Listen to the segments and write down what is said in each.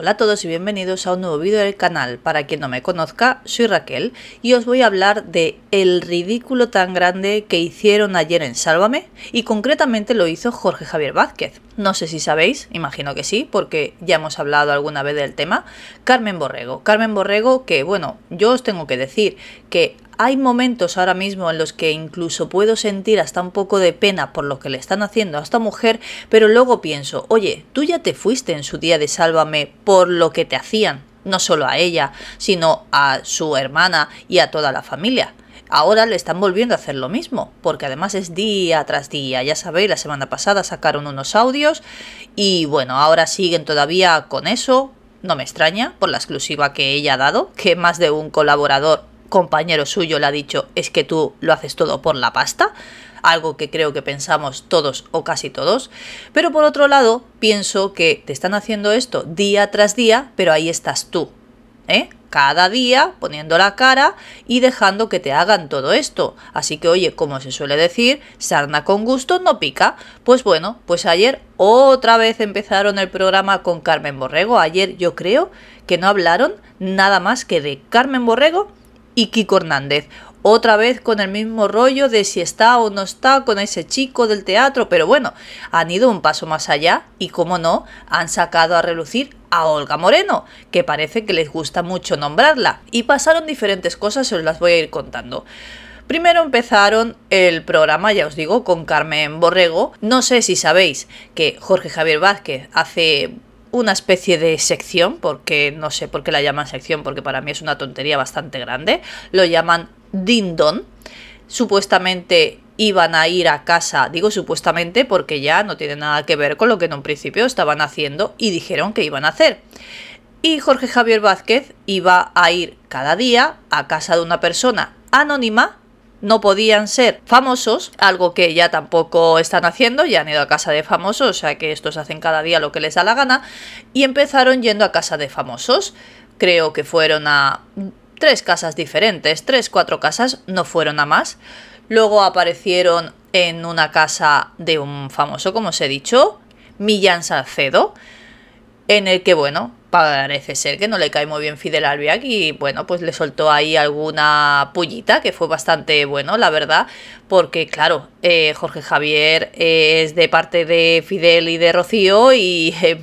Hola a todos y bienvenidos a un nuevo vídeo del canal. Para quien no me conozca, soy Raquel y os voy a hablar de el ridículo tan grande que hicieron ayer en Sálvame y concretamente lo hizo Jorge Javier Vázquez. No sé si sabéis, imagino que sí, porque ya hemos hablado alguna vez del tema. Carmen Borrego. Carmen Borrego que, bueno, yo os tengo que decir que hay momentos ahora mismo en los que incluso puedo sentir hasta un poco de pena por lo que le están haciendo a esta mujer, pero luego pienso, oye, tú ya te fuiste en su día de sálvame por lo que te hacían, no solo a ella, sino a su hermana y a toda la familia. Ahora le están volviendo a hacer lo mismo, porque además es día tras día. Ya sabéis, la semana pasada sacaron unos audios y bueno, ahora siguen todavía con eso. No me extraña por la exclusiva que ella ha dado, que más de un colaborador compañero suyo le ha dicho es que tú lo haces todo por la pasta, algo que creo que pensamos todos o casi todos, pero por otro lado pienso que te están haciendo esto día tras día, pero ahí estás tú, ¿eh? cada día poniendo la cara y dejando que te hagan todo esto. Así que oye, como se suele decir, sarna con gusto no pica. Pues bueno, pues ayer otra vez empezaron el programa con Carmen Borrego. Ayer yo creo que no hablaron nada más que de Carmen Borrego Kiko Hernández. Otra vez con el mismo rollo de si está o no está con ese chico del teatro, pero bueno, han ido un paso más allá y, como no, han sacado a relucir a Olga Moreno, que parece que les gusta mucho nombrarla. Y pasaron diferentes cosas, os las voy a ir contando. Primero empezaron el programa, ya os digo, con Carmen Borrego. No sé si sabéis que Jorge Javier Vázquez hace una especie de sección, porque no sé por qué la llaman sección, porque para mí es una tontería bastante grande, lo llaman Dindon. Supuestamente iban a ir a casa, digo supuestamente porque ya no tiene nada que ver con lo que en un principio estaban haciendo y dijeron que iban a hacer. Y Jorge Javier Vázquez iba a ir cada día a casa de una persona anónima no podían ser famosos, algo que ya tampoco están haciendo, ya han ido a casa de famosos, o sea que estos hacen cada día lo que les da la gana, y empezaron yendo a casa de famosos. Creo que fueron a tres casas diferentes, tres, cuatro casas, no fueron a más. Luego aparecieron en una casa de un famoso, como os he dicho, Millán Salcedo, en el que, bueno, parece ser que no le cae muy bien Fidel Albiac y bueno, pues le soltó ahí alguna pullita que fue bastante bueno, la verdad, porque claro, eh, Jorge Javier es de parte de Fidel y de Rocío y eh,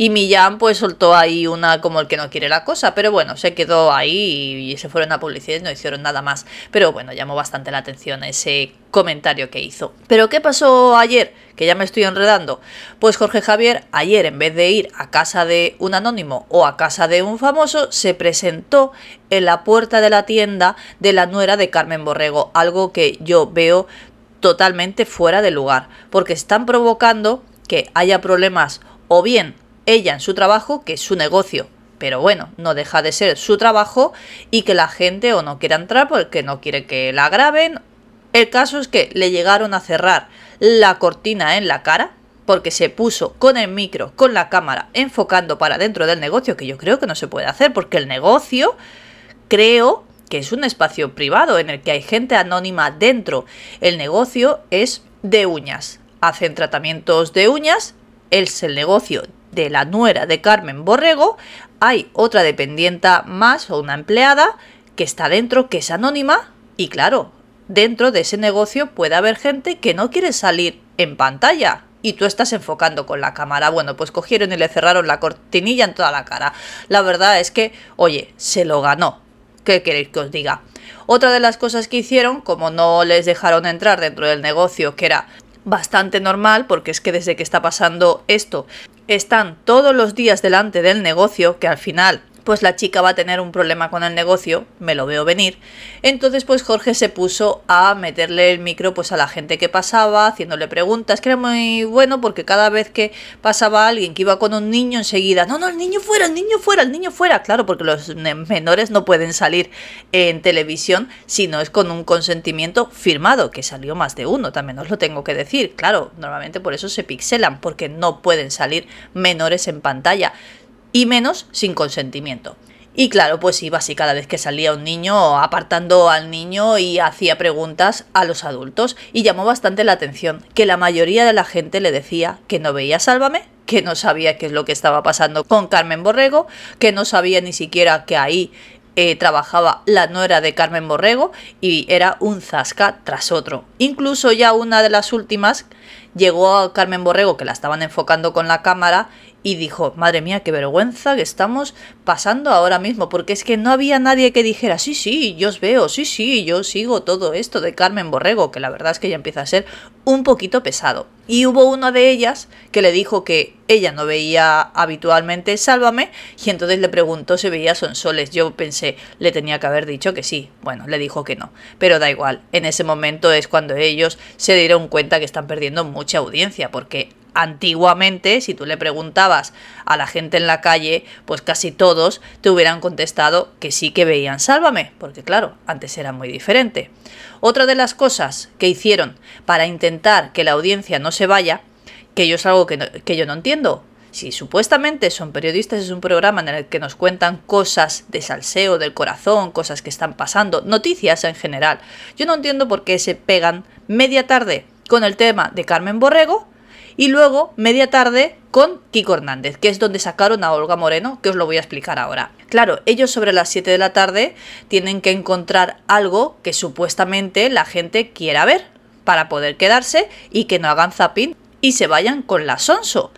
y Millán pues soltó ahí una como el que no quiere la cosa, pero bueno, se quedó ahí y se fueron a publicidad y no hicieron nada más. Pero bueno, llamó bastante la atención ese comentario que hizo. Pero ¿qué pasó ayer? Que ya me estoy enredando. Pues Jorge Javier ayer en vez de ir a casa de un anónimo o a casa de un famoso, se presentó en la puerta de la tienda de la nuera de Carmen Borrego, algo que yo veo totalmente fuera de lugar, porque están provocando que haya problemas o bien ella en su trabajo que es su negocio. Pero bueno, no deja de ser su trabajo y que la gente o no quiera entrar porque no quiere que la graben. El caso es que le llegaron a cerrar la cortina en la cara porque se puso con el micro, con la cámara, enfocando para dentro del negocio, que yo creo que no se puede hacer porque el negocio creo que es un espacio privado en el que hay gente anónima dentro. El negocio es de uñas. Hacen tratamientos de uñas, es el negocio de la nuera de Carmen Borrego, hay otra dependienta más o una empleada que está dentro, que es anónima, y claro, dentro de ese negocio puede haber gente que no quiere salir en pantalla. Y tú estás enfocando con la cámara. Bueno, pues cogieron y le cerraron la cortinilla en toda la cara. La verdad es que, oye, se lo ganó. ¿Qué queréis que os diga? Otra de las cosas que hicieron, como no les dejaron entrar dentro del negocio, que era bastante normal, porque es que desde que está pasando esto, están todos los días delante del negocio que al final pues la chica va a tener un problema con el negocio, me lo veo venir. Entonces, pues Jorge se puso a meterle el micro pues, a la gente que pasaba, haciéndole preguntas, que era muy bueno porque cada vez que pasaba alguien que iba con un niño enseguida, no, no, el niño fuera, el niño fuera, el niño fuera, claro, porque los menores no pueden salir en televisión si no es con un consentimiento firmado, que salió más de uno, también os lo tengo que decir, claro, normalmente por eso se pixelan, porque no pueden salir menores en pantalla y menos sin consentimiento. Y claro, pues iba así cada vez que salía un niño, apartando al niño y hacía preguntas a los adultos. Y llamó bastante la atención que la mayoría de la gente le decía que no veía Sálvame, que no sabía qué es lo que estaba pasando con Carmen Borrego, que no sabía ni siquiera que ahí eh, trabajaba la nuera de Carmen Borrego y era un zasca tras otro. Incluso ya una de las últimas llegó a Carmen Borrego, que la estaban enfocando con la cámara, y dijo, madre mía, qué vergüenza que estamos pasando ahora mismo, porque es que no había nadie que dijera, sí, sí, yo os veo, sí, sí, yo sigo todo esto de Carmen Borrego, que la verdad es que ya empieza a ser un poquito pesado. Y hubo una de ellas que le dijo que ella no veía habitualmente Sálvame, y entonces le preguntó si veía son soles Yo pensé, le tenía que haber dicho que sí. Bueno, le dijo que no, pero da igual, en ese momento es cuando ellos se dieron cuenta que están perdiendo mucho mucha audiencia, porque antiguamente, si tú le preguntabas a la gente en la calle, pues casi todos te hubieran contestado que sí que veían Sálvame, porque claro, antes era muy diferente. Otra de las cosas que hicieron para intentar que la audiencia no se vaya, que yo es algo que, que yo no entiendo. Si supuestamente son periodistas, es un programa en el que nos cuentan cosas de salseo, del corazón, cosas que están pasando, noticias en general. Yo no entiendo por qué se pegan media tarde con el tema de Carmen Borrego y luego media tarde con Kiko Hernández, que es donde sacaron a Olga Moreno, que os lo voy a explicar ahora. Claro, ellos sobre las 7 de la tarde tienen que encontrar algo que supuestamente la gente quiera ver para poder quedarse y que no hagan zapping y se vayan con la Sonso.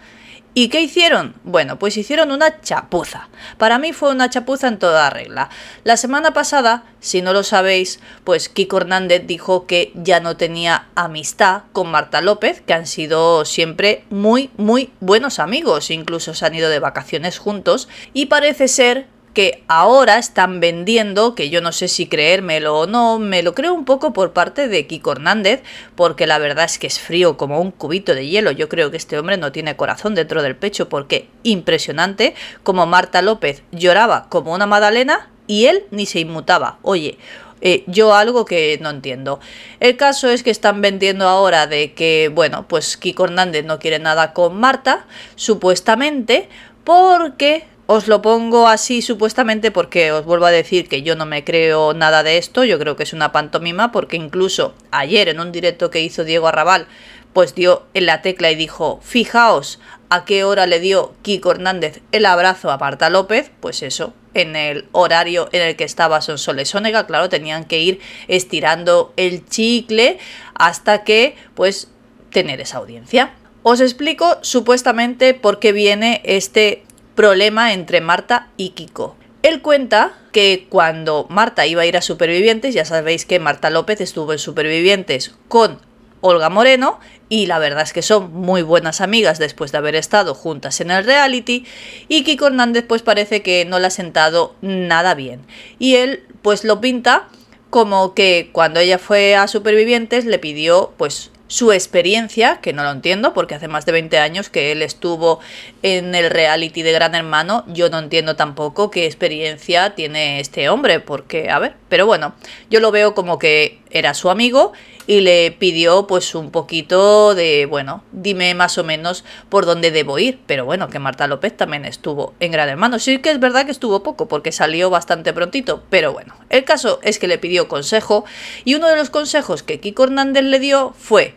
¿Y qué hicieron? Bueno, pues hicieron una chapuza. Para mí fue una chapuza en toda regla. La semana pasada, si no lo sabéis, pues Kiko Hernández dijo que ya no tenía amistad con Marta López, que han sido siempre muy, muy buenos amigos, incluso se han ido de vacaciones juntos, y parece ser que ahora están vendiendo, que yo no sé si creérmelo o no, me lo creo un poco por parte de Kiko Hernández, porque la verdad es que es frío como un cubito de hielo. Yo creo que este hombre no tiene corazón dentro del pecho, porque impresionante como Marta López lloraba como una Madalena y él ni se inmutaba. Oye, eh, yo algo que no entiendo. El caso es que están vendiendo ahora de que, bueno, pues Kiko Hernández no quiere nada con Marta, supuestamente, porque os lo pongo así supuestamente porque os vuelvo a decir que yo no me creo nada de esto, yo creo que es una pantomima porque incluso ayer en un directo que hizo Diego Arrabal, pues dio en la tecla y dijo, fijaos a qué hora le dio Kiko Hernández el abrazo a Marta López, pues eso, en el horario en el que estaba Sonsoles sonega claro, tenían que ir estirando el chicle hasta que, pues, tener esa audiencia. Os explico supuestamente por qué viene este problema entre Marta y Kiko. Él cuenta que cuando Marta iba a ir a Supervivientes, ya sabéis que Marta López estuvo en Supervivientes con Olga Moreno y la verdad es que son muy buenas amigas después de haber estado juntas en el reality y Kiko Hernández pues parece que no la ha sentado nada bien y él pues lo pinta como que cuando ella fue a Supervivientes le pidió pues su experiencia, que no lo entiendo porque hace más de 20 años que él estuvo en el reality de Gran Hermano, yo no entiendo tampoco qué experiencia tiene este hombre, porque, a ver, pero bueno, yo lo veo como que era su amigo y le pidió pues un poquito de, bueno, dime más o menos por dónde debo ir, pero bueno, que Marta López también estuvo en Gran Hermano, sí que es verdad que estuvo poco porque salió bastante prontito, pero bueno, el caso es que le pidió consejo y uno de los consejos que Kiko Hernández le dio fue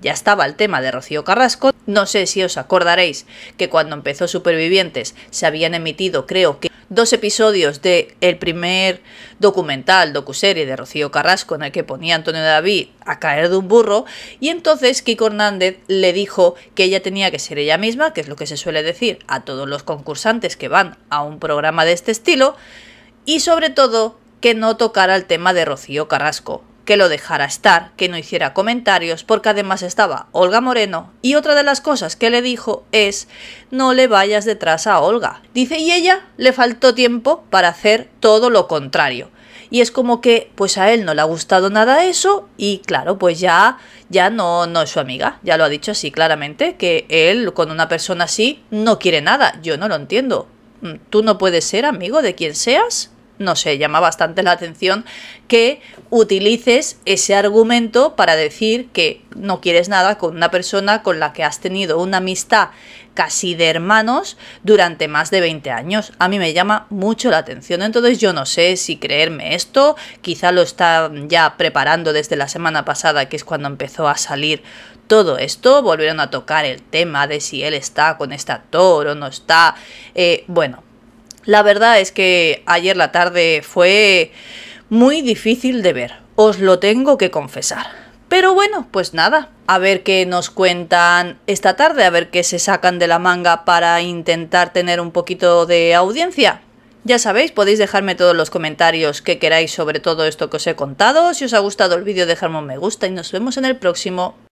ya estaba el tema de Rocío Carrasco. No sé si os acordaréis que cuando empezó Supervivientes se habían emitido, creo que, dos episodios del el primer documental, docuserie de Rocío Carrasco, en el que ponía Antonio David a caer de un burro. Y entonces Kiko Hernández le dijo que ella tenía que ser ella misma, que es lo que se suele decir a todos los concursantes que van a un programa de este estilo. Y sobre todo, que no tocara el tema de Rocío Carrasco, que lo dejara estar, que no hiciera comentarios, porque además estaba Olga Moreno. Y otra de las cosas que le dijo es, no le vayas detrás a Olga. Dice, y ella le faltó tiempo para hacer todo lo contrario. Y es como que, pues a él no le ha gustado nada eso y claro, pues ya, ya no, no es su amiga. Ya lo ha dicho así claramente, que él con una persona así no quiere nada. Yo no lo entiendo. Mm, Tú no puedes ser amigo de quien seas no sé, llama bastante la atención que utilices ese argumento para decir que no quieres nada con una persona con la que has tenido una amistad casi de hermanos durante más de 20 años. A mí me llama mucho la atención, entonces yo no sé si creerme esto, quizá lo está ya preparando desde la semana pasada, que es cuando empezó a salir todo esto, volvieron a tocar el tema de si él está con este actor o no está. Eh, bueno, la verdad es que ayer la tarde fue muy difícil de ver, os lo tengo que confesar. Pero bueno, pues nada, a ver qué nos cuentan esta tarde, a ver qué se sacan de la manga para intentar tener un poquito de audiencia. Ya sabéis, podéis dejarme todos los comentarios que queráis sobre todo esto que os he contado. Si os ha gustado el vídeo, dejadme un me gusta y nos vemos en el próximo.